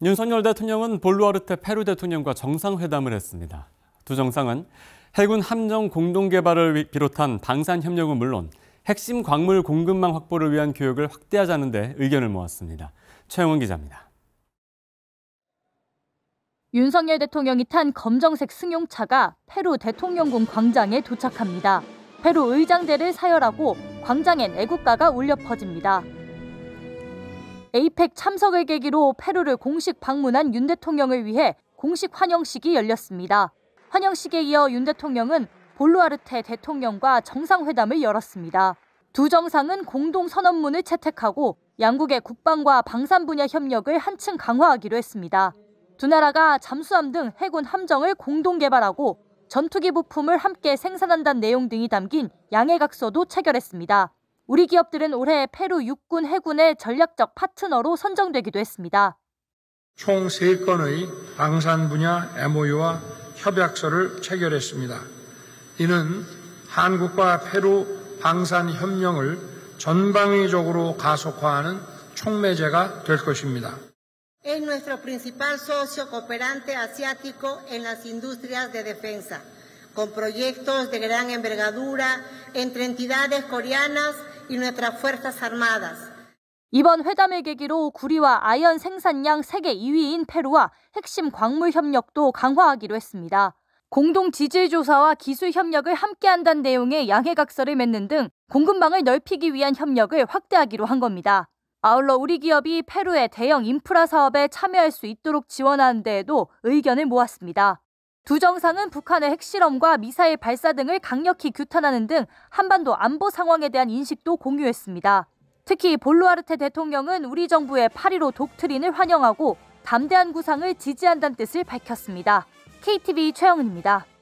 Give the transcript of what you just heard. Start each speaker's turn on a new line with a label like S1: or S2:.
S1: 윤석열 대통령은 볼루아르테 페루 대통령과 정상회담을 했습니다. 두 정상은 해군 함정 공동개발을 비롯한 방산 협력은 물론 핵심 광물 공급망 확보를 위한 교육을 확대하자는 데 의견을 모았습니다. 최영원 기자입니다.
S2: 윤석열 대통령이 탄 검정색 승용차가 페루 대통령궁 광장에 도착합니다. 페루 의장대를 사열하고 광장엔 애국가가 울려 퍼집니다. 에이펙 참석을 계기로 페루를 공식 방문한 윤 대통령을 위해 공식 환영식이 열렸습니다. 환영식에 이어 윤 대통령은 볼루아르테 대통령과 정상회담을 열었습니다. 두 정상은 공동 선언문을 채택하고 양국의 국방과 방산 분야 협력을 한층 강화하기로 했습니다. 두 나라가 잠수함 등 해군 함정을 공동 개발하고 전투기 부품을 함께 생산한다는 내용 등이 담긴 양해각서도 체결했습니다. 우리 기업들은 올해 페루 육군 해군의 전략적 파트너로 선정되기도 했습니다.
S3: 총 3건의 방산 분야 MOU와 협약서를 체결했습니다. 이는 한국과 페루 방산 협력을 전방위적으로 가속화하는 촉매제가 될 것입니다.
S4: Es nuestro principal socio cooperante asiático en las industrias de defensa, con proyectos de gran envergadura entre entidades coreanas
S2: 이번 회담의 계기로 구리와 아연 생산량 세계 2위인 페루와 핵심 광물 협력도 강화하기로 했습니다. 공동 지질 조사와 기술 협력을 함께한다는 내용의 양해각서를 맺는 등 공급망을 넓히기 위한 협력을 확대하기로 한 겁니다. 아울러 우리 기업이 페루의 대형 인프라 사업에 참여할 수 있도록 지원하는 데에도 의견을 모았습니다. 두 정상은 북한의 핵실험과 미사일 발사 등을 강력히 규탄하는 등 한반도 안보 상황에 대한 인식도 공유했습니다. 특히 볼루아르테 대통령은 우리 정부의 8.15 독트린을 환영하고 담대한 구상을 지지한다는 뜻을 밝혔습니다. KTV 최영은입니다.